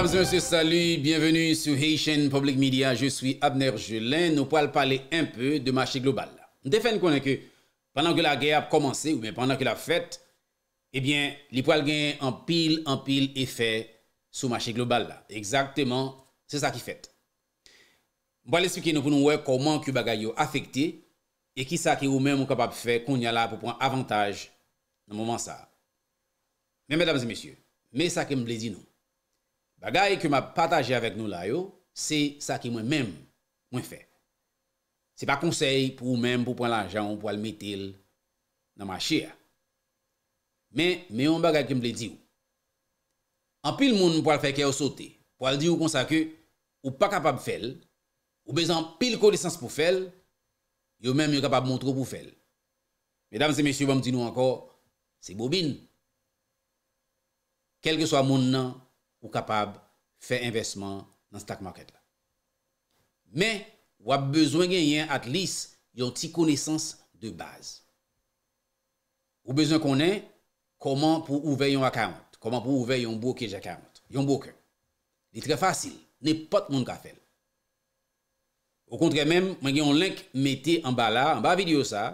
Mesdames et monsieurs, salu, bienvenu sou Heyshen Public Media. Je sou Abner Jelin. Nou pou al pale un peu de maché global. Ndefen konen ke, pandan ke la gey ap komanse, ou men pandan ke la fète, ebyen, eh li pou al gen an pil, an pil efè sou maché global. Eksaktèman, se sa ki fète. Mbo al espeke nou pou nou wek koman ki bagay yo afekte e ki sa ki ou men moun kapap fè kon yal ap pou pon avantage nan mouman sa. Men, mesdames et monsieurs, me sa ke mble di nou. Bagay ki m ap pataje avèk nou la yo, se sa ki mwen mèm mwen fè. Se pa konsey pou mèm pou pwen l'anjan, pou al mètil nan ma chè. Mè, mè yon bagay ki m lè di ou. An pil moun pou al fè kè ou sote, pou al di ou konsa ke, ou pa kapab fèl, ou bezan pil kou lisans pou fèl, yo mèm yon kapab moun tro pou fèl. Mèdames et messieurs, vam di nou ankor, se bobin. Kelke so a moun nan, ou kapab fè investman nan stak market la. Men, wap bezwen genyen at lis yon ti konesans de baz. Ou bezwen konen, koman pou ouve yon akamot, koman pou ouve yon bouke jakamot, yon bouke. Di tre fasil, ne pot moun ka fel. Ou kontre men, men genyon lenk mette an ba la, an ba video sa,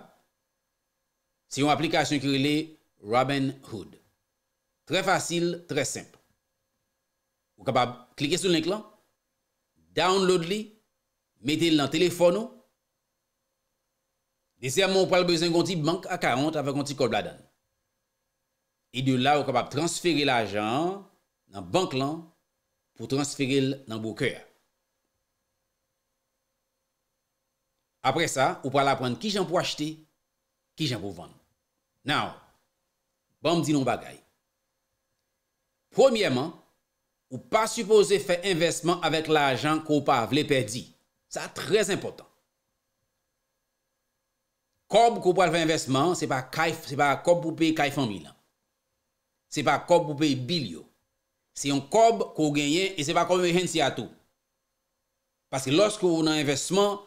si yon aplikasyon krele Robinhood. Tre fasil, tre semp. Ou kapab klike sou l'enklan, download li, mette li nan telefon nou, desi an moun ou pral bezan kon ti bank a 40 avan kon ti kol bladan. E doun la ou kapab transfere l'ajan nan bank lan pou transfere l nan boukè. Apre sa, ou pral apren ki jen pou achete, ki jen pou vande. Nou, bon mdi nou bagay. Premiyèman, Ou pa suppose fè investman avèk l'ajan ko pa vle perdi. Sa trèz impotant. Kob ko pal fè investman, se pa kob pou pey kaifan milan. Se pa kob pou pey bil yo. Se yon kob ko genyen, se pa kob pou pey hensi ato. Paske loske ou nan investman,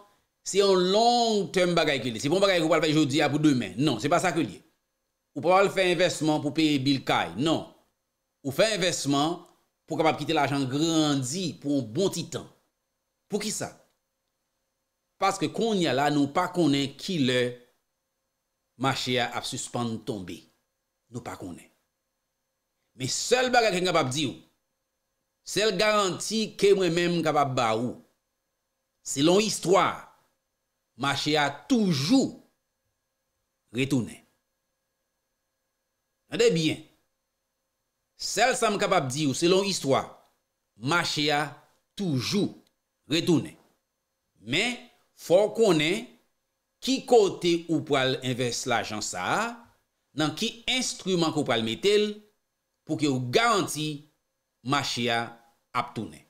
se yon long term bagay ke li. Se pon bagay ko pal fè jodi apou demen. Non, se pa sa ke li. Ou pal fè investman pou pey bil kaj. Non. Ou fè investman... pou kapap kite l'ajan grandi pou an bon ti tan. Pou ki sa? Paske kon ya la nou pa konen ki le mache a ap suspande tombe. Nou pa konen. Me sel baga ki an kapap di ou, sel garanti ke mwen men kapap ba ou, se lon istwa, mache a toujou retounen. Nade bien, Sel sa m kapap di ou selon histwa, machia toujou retounen. Men, fò konen, ki kote ou pral invest la jansaha, nan ki instrument kou pral metel, pou ki ou garanti machia aptounen.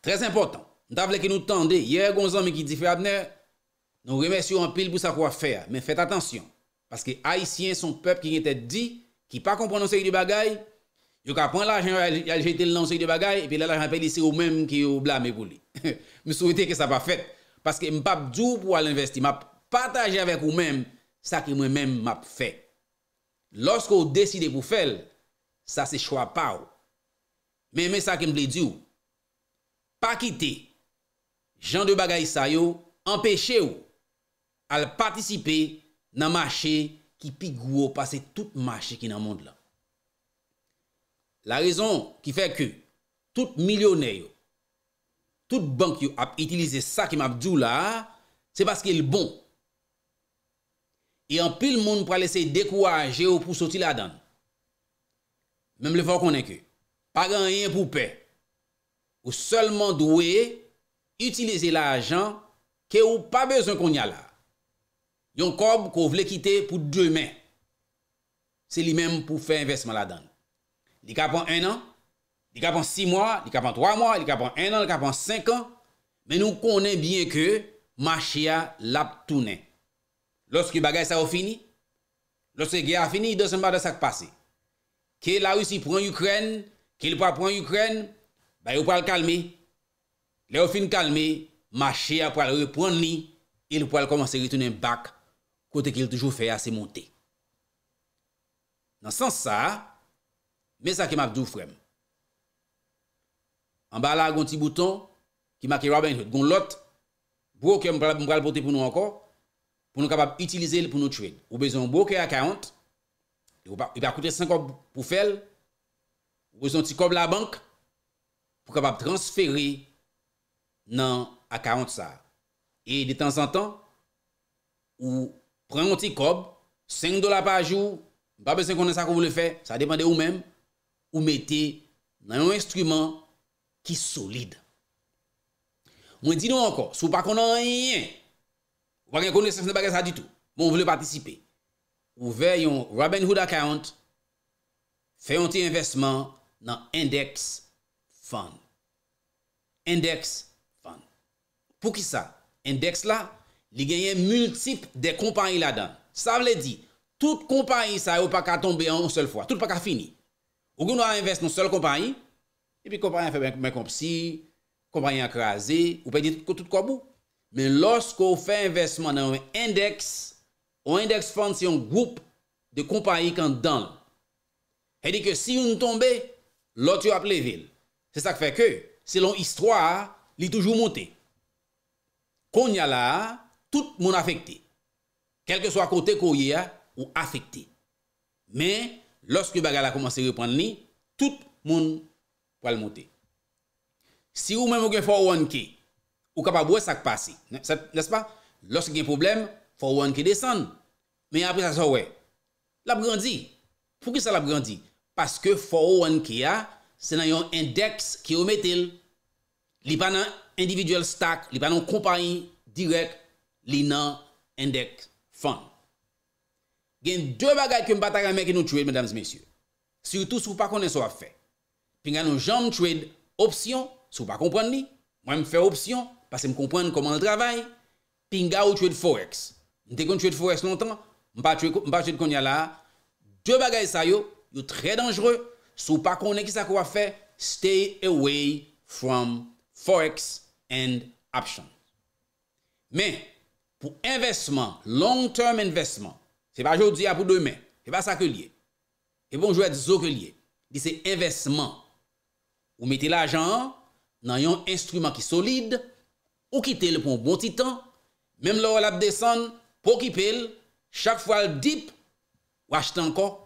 Trez important, m ta vleke nou tande, ye kon zanme ki di fe abner, nou remesyo an pil pou sa kwa fer, men fet atansyon, paske Haitien son pep ki nye tete di, Ki pa konpon nou sey di bagay, yo ka pon la jen yo al jetel nou sey di bagay, epi la la jen apel lise ou menm ki ou bla me kou li. M sou wite ke sa pa fet. Paske m pap djou pou al investi, ma pataje avek ou menm sa ki mwen menm map fet. Losko ou deside pou fel, sa se chwa pa ou. Menmen sa ki m ble djou. Pa kite, jen di bagay sa yo, empeshe ou, al patisipe nan mache ki pi gwo pase tout machè ki nan mond la. La rezon ki fè kè, tout milyonè yo, tout bank yo ap itilize sa ki map djou la, se paske l bon. E an pi l moun pou alese dekou aje ou pou soti la dan. Mem le fò konen kè, pa gan yon pou pè, ou solman dwe, itilize la ajan, ke ou pa bezon kon ya la. Yon kob kou vle kite pou djoumen. Se li men pou fe investman la dan. Li kapon 1 an, li kapon 6 mwa, li kapon 3 mwa, li kapon 1 an, li kapon 5 an, men nou konen bien ke machia lap tounen. Lors ki bagay sa ou fini, lors ki a fini, dosen ba de sak pase. Ke la ou si pran Ukren, ke li pa pran Ukren, bay ou pal kalme. Le ou fin kalme, machia pral repron li, il pral komanse ritounen baka. pote ki l tejou fè a se monte. Nan sans sa, mè sa ke map dou frem. An ba la, goun ti bouton, ki maki raben yot, goun lot, broke, mpral pote pou nou anko, pou nou kapap itilize l pou nou trade. Ou bezon broke a 40, yon e pa e kote 50 pou fel, ou bezon ti kob la bank, pou kapap transfere nan a 40 sa. E de tan san tan, ou pren yon ti kob, 5 dola pa jou, ba besen konen sa kon wou le fe, sa depande ou men, ou meti nan yon instrument ki solide. Mwen di nou anko, sou pa konen yon, wakè konen sefne bagè sa di tou, mwen bon, wou le patisipe, ou ve yon Robinhood account, fe yon ti investman nan Index Fund. Index Fund. Pou ki sa? Index la fè, li genye múltip de kompany la dan. Sa vle di, tout kompany sa yo pa ka tombe an, tout pa ka fini. Ou ki nou a invest nou sol kompany, e pi kompany an febe mè kompsi, kompany an akraze, ou pe di tout kwa bou. Men los ko ou fe investman an ou index, ou index fonds yon goup de kompany kan dan. He di ke si yon tombe, lot yo ap le vil. Se sa kwe ke, se lon istwa li toujou monte. Kon ya la, tout moun afekte. Kelke so akote kou ye ya, ou afekte. Men, loske bagala komanse repande ni, tout moun palmote. Si ou men mouke fò ouan ki, ou kapabwe sakpasi, nespa, loske gen problem, fò ouan ki desan, men apre sa so we, la brandi. Fou ki sa la brandi? Paske fò ouan ki ya, se nan yon indeks ki ou metil, li pa nan individual stack, li pa nan kompany, direk, Li nan endek fon. Gen dwe bagay ke mba taga meke nou trade, mdamse mesyou. Sirtou sou pa konen sou a fe. Pinga nou jan mtrade opsyon, sou pa kompren ni. Mwen mfe opsyon, pase m kompren koman l travay. Pinga ou trade forex. Nde kon trade forex lontan, mba trade konya la. Dwe bagay sa yo, yo tre dangere. Sou pa konen ki sa kwa fe, stay away from forex and options. Men, Ou investman, long term investman, se pa jodi apou do men, se pa sa ke liye, e bonjou et zo ke liye, di se investman, ou mette la jan nan yon instrument ki solide, ou kite le pou bon ti tan, mem lor la ap desan pou ki pel, chak fwa l dip, wach tan kon,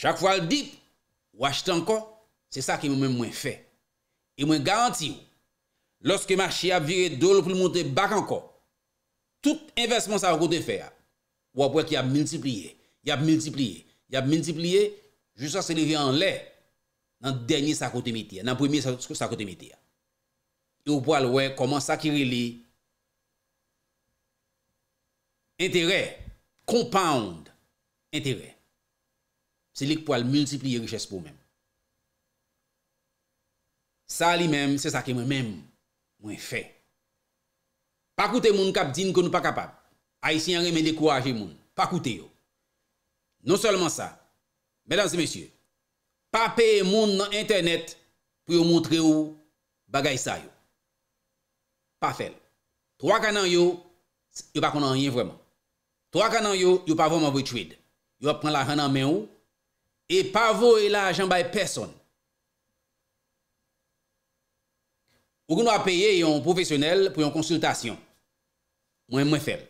chak fwa l dip, wach tan kon, se sa ki mwen mwen fè. E mwen garanti yo, loske ma chia ap virè do l pou l monte bak an kon, tout investman sa akote fè a, wap wè ki ap multiplié, ap multiplié, ap multiplié, jousa se le vi an lè, nan denye sa akote mi tè, nan premiye sa akote mi tè. Yo wè pou al wè, koman sa ki re li, interè, compound, interè. Se li pou al multiplié richès pou mèm. Sa li mèm, se sa ki mèm, mwen fè. Pa koute moun kap din kon nou pa kapab. A isi yon reme le kouaje moun. Pa koute yo. Non solman sa. Mèdansi mèsyè. Pa peye moun nan internet pou yo montre yo bagay sa yo. Pa fel. Troak anan yo, yo pa konan rien vreman. Troak anan yo, yo pa vo mwen wè chouid. Yo ap pren la ranan men yo. E pa vo yon la jambay person. Ou kon nou ap peye yon profesyonel pou yon konsultasyon. Mwen mwen fèl.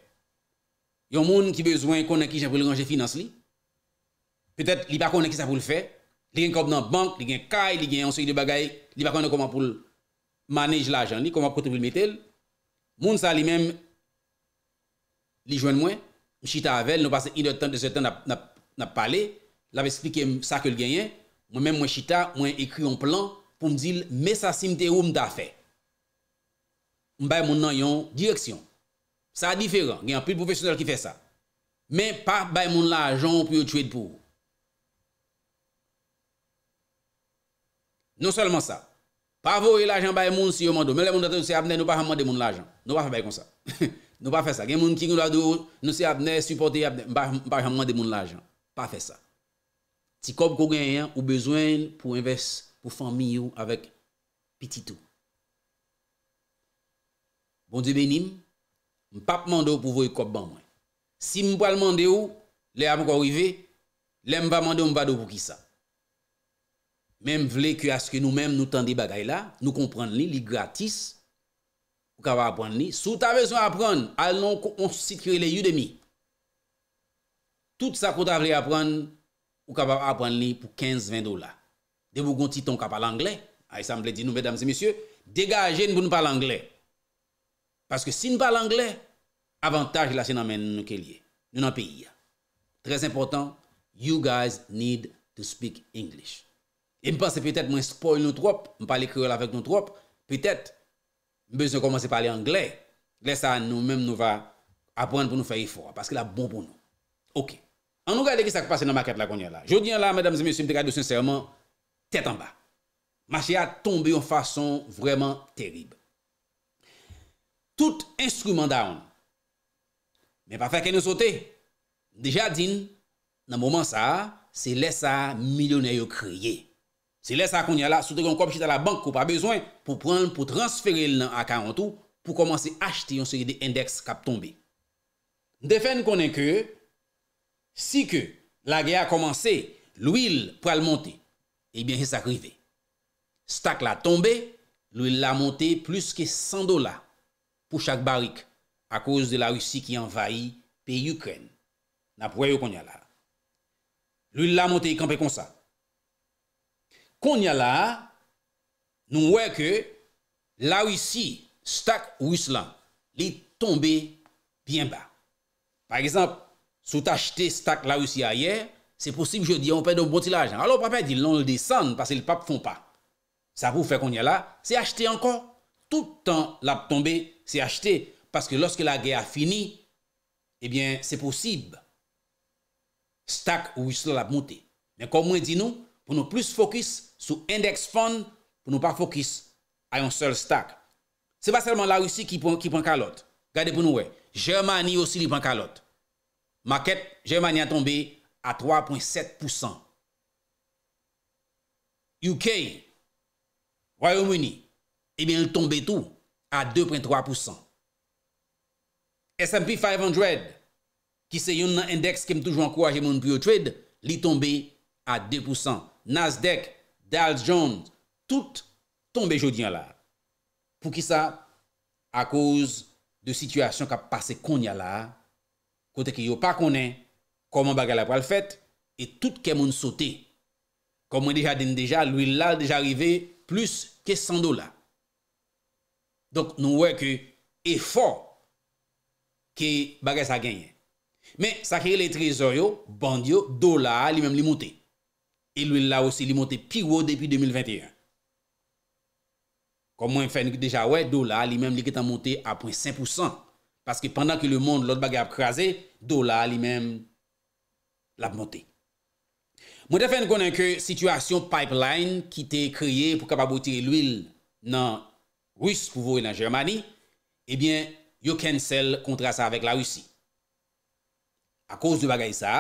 Yon moun ki bezwen konen ki jen pou le ganje finanse li. Petèt li bak konen ki sa pou le fè. Li gen kob nan bank, li gen kay, li gen ansoy de bagay. Li bak konen konen pou le manej la jan li, konen pou te pou le metèl. Moun sa li mèm li jwen mwen. Mwen chita avèl, nou pasè idèr tan de se tan na pale. La ve spikèm sa ke l genyen. Mwen mèm mwen chita, mwen ekri yon plan pou mdil mè sa simte ou mda fè. Mwen bay moun nan yon direksyon. Sa diferant, gen yon pil profesyonel ki fe sa. Men pa bay moun la ajon pou yon trade pou. Non selman sa. Pa vou yon la ajon bay moun si yon mando. Men le moun daten nou se apne, nou pa ramman de moun la ajon. Nou pa fe bay kon sa. Nou pa fe sa. Gen moun ki kou la do, nou se apne, supporte yon apne, mpa ramman de moun la ajon. Pa fe sa. Ti kob kou gen yon ou bezwen pou invest pou fami yon avèk piti tou. Bon dibe nim. Mpap mande ou pou vwe kop ban mwen. Si mpap mande ou, le ap kwa wive, le mpap mande ou mpap do pou ki sa. Mem vle ki aske nou menm nou tan di bagay la, nou kompran li, li gratis, ou kava ap pran li. Sou ta vezon ap pran, al non kon sikri le yu demi. Tout sa konta vle ap pran, ou kava ap pran li pou 15-20 dola. De pou gonti ton kapa l'angle, a y samble di nou bedam se misye, degaje nou pou nou pa l'angle. Paske si nou pa l'angle, Avantaj la se nan men nou ke liye. Nou nan peyi ya. Trez important, you guys need to speak English. E m'pense pwetet mwen spoil nou trop, mwen pale kreol avek nou trop. Pwetet, mwen bese komanse pale Angle. Angle sa nou men nou va apren pou nou feyifora. Paske la bon pou nou. Ok. An nou gade ki sa kwa se nan maket la konye la. Jodi an la, mwen dam zemye, si mte kade sou sinseyman, tet an ba. Mache a tombe yon fason vreman terib. Tout instrument da an nou, Men pa fèk ene sote. Deja din, nan mouman sa, se lè sa milyonè yo kriye. Se lè sa konye la, sote yon kopjit a eh la bank kou pa bezwen, pou pran pou transferil nan akarantou, pou komanse achte yon seri de endeks kap tombe. Nde fèn konen ke, si ke la gè a komanse, l'ouil pral monte, ebyen jè sa krive. Stak la tombe, l'ouil la monte plus ke 100 dola pou chak barik. a kouz de la russi ki envayi pe Ukren. Nap wè yo konja la. Lui la monte yi kampe konsa. Konja la, nou wè ke, la russi, stak russlan, li tombe, bien ba. Par exemple, sou t'achete stak la russi ayer, se posib jodi an pe do botilajan. Alo pape di lon le desan, pase li pap fon pa. Sa pou fè konja la, se achete ankon. Tout an la tombe, se achete stak, Paske loske la ge a fini, ebyen, se posib stak ou wislo la mouti. Men kom mwen di nou, pou nou plus fokus sou index fond, pou nou pa fokus a yon sol stak. Se pa selman la wisi ki pon kalot. Gade pou nou we, Jermani osi li pon kalot. Maked, Jermani a tombe a 3.7%. UK, Royaume-Uni, ebyen, l tombe tou a 2.3%. S&P 500, ki se yon nan endeks kem toujou an kouajen moun pou yo trade, li tombe a 2%. Nasdaq, Dow Jones, tout tombe jodi an la. Pou ki sa, a kouz de situasyon ka pase kon ya la, kote ki yo pa konen, kouman baga la pral fèt, et tout kem moun sote. Kouman deja den deja, luy la deja rive plus ke 100 dola. Donk nou wey ki, e fòr, ki bagay sa genye. Men, sa kere le trezor yo, band yo, do la li men li monte. E l'ouil la osi li monte piwo depi 2021. Kou mwen fen, deja wè, do la li men li ketan monte a 0.5%, paske pandan ki le mond lot bagay ap krasè, do la li men la ap monte. Mwen te fen konen ke situasyon pipeline ki te kreye pou kapaboutire l'ouil nan Rus pou vore nan Jermani, ebyen, eh yo kensel kontra sa avek la russi. A koz de bagay sa,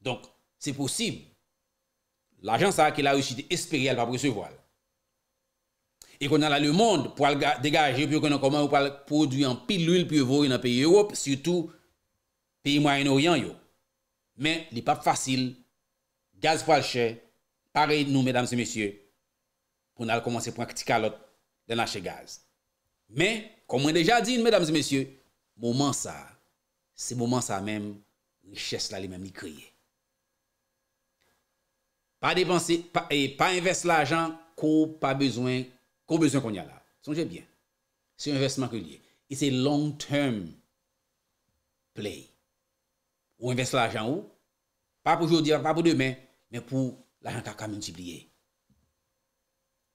donk, se posib, la jan sa ki la russi de espri el pa prese voal. E kon ala le mond pou al degaje, pou yo kon an koman pou al produy an pilul pou yo vori nan peyi Europe, si yo tou peyi Moyen-Orient yo. Men, li pa fasil, gaz pou al che, parey nou, medam se mesye, pou an al komanse pou an ktika lot de nache gaz. Men, kon mwen deja di, mèdames et mèsyè, mouman sa, se mouman sa mèm, ni chèst la li mèm ni kriye. Pa invest l'ajan ko pa bezwen, ko bezwen kon yal la. Sonjè bien. Se investman kriye. It's a long term play. Ou invest l'ajan ou, pa pou joudi, pa pou demè, men pou l'ajan kaka mounjibliye.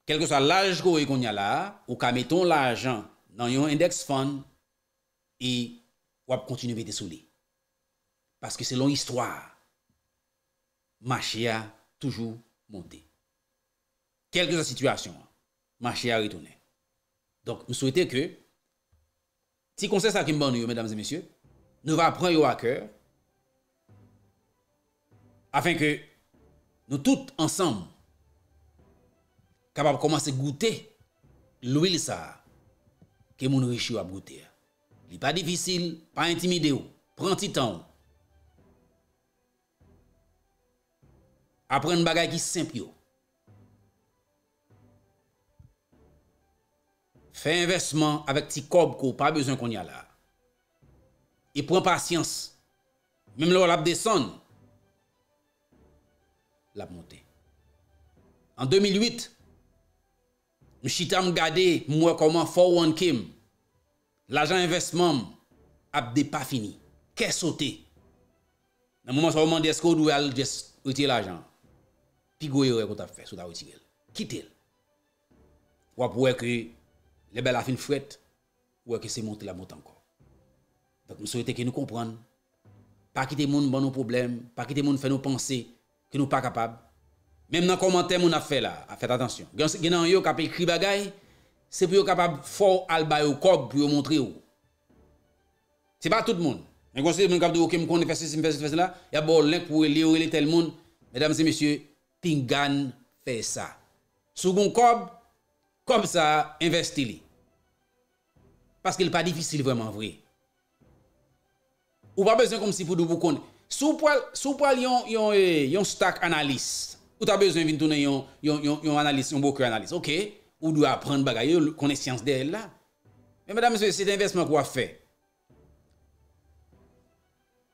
kelke sa laj goye kon nye la, ou ka meton lajan nan yon index fund, e wap kontinu ve te souli. Paske se lon istwa, machi a toujou monte. Kelke sa situasyon, machi a ritounen. Donk, m souwete ke, ti konses akim bon yo, mèdames et mèsyè, nou va pran yo a kèr, afin ke nou tout ansanm kap ap komanse goute, lou il sa, ke moun rechi wap goute. Li pa difisil, pa intimide ou, pran ti tan ou. Apre n bagay ki semp yo. Fe investman avek ti kob ko, pa bezon kon ya la. I e pran pasyans, mem lor ap desen, lor ap deson, lor ap monte. An 2008, Nou chita m gade m wè koman fò wèn kim, l'ajan investman ap de pa fini, kè sote. Nan mouman sa wèman desko dwe al jes witi l'ajan, pi gwe yò wè kota fè, sota witi el, kite el. Wè pou wè kè le bel afin fwèt, wè kè se monti la mot ankon. Fèk m sou ete ki nou kompran, pa kite moun ban nou problem, pa kite moun fè nou panse ki nou pa kapab. Mem nan komantè moun a fè la, a fèt atansyon. Gen nan yo kapè kri bagay, se pou yo kapab fò albay ou kob pou yo montri ou. Se pa tout moun. Men konsè moun kapdou okè moun konne fè sè, si moun fè sè, si moun fè sè la, ya bo lèk pou li ou li tèl moun, mèdam se mèsyè, tingan fè sa. Sou goun kob, kom sa, investili. Paske lè pa difisil vèman vwe. Ou pa bezèm kom si fò dò pou konne. Sou pòl yon eh, stak analis, Ou ta bezwen vin tounen yon analis, yon boku analis. Ok, ou dwa apren bagay, yon konen siyans de el la. Men madame sè, sè d'investman kwa fè?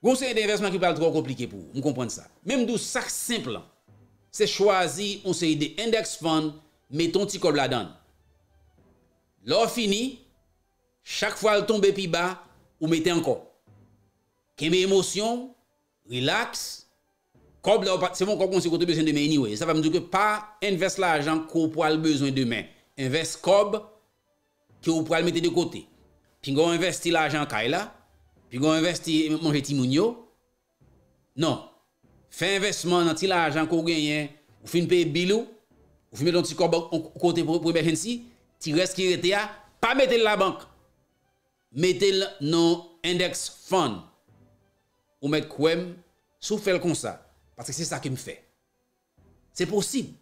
Gon sè yon d'investman ki pal tro komplike pou, mou kompon sa. Men mdou sak simple la. Sè chwazi, on sè yon de index fund, meton ti kob la dan. Lò fini, chak fwa l tombe pi ba, ou meten anko. Kèmè emosyon, relax, relaks. Kob la ou pa... Se von kob kon se kote bezwen demen anyway. Sa va mdouke pa invest la ajan kou pou al bezwen demen. Invest kob kou pou al mette de kote. Pi go investi la ajan kay la. Pi go investi manje ti moun yo. Non. Fe investman nan ti la ajan kou genyen ou finpe bilou. Ou finpe don ti kob kote pou emergency. Ti reskirete ya. Pa mette la la bank. Mette la nan index fund. Ou mette kwem sou fel kon sa. Parce que c'est ça qui me fait. C'est possible.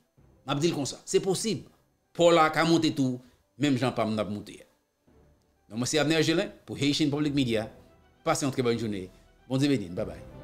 Je dis comme ça. C'est possible. Paul a monté tout, même jean paul n'a pas monté. Donc, moi, c'est Abner Gelin pour Haitian Public Media. Passez une très bonne journée. Bon dimanche. Bye bye.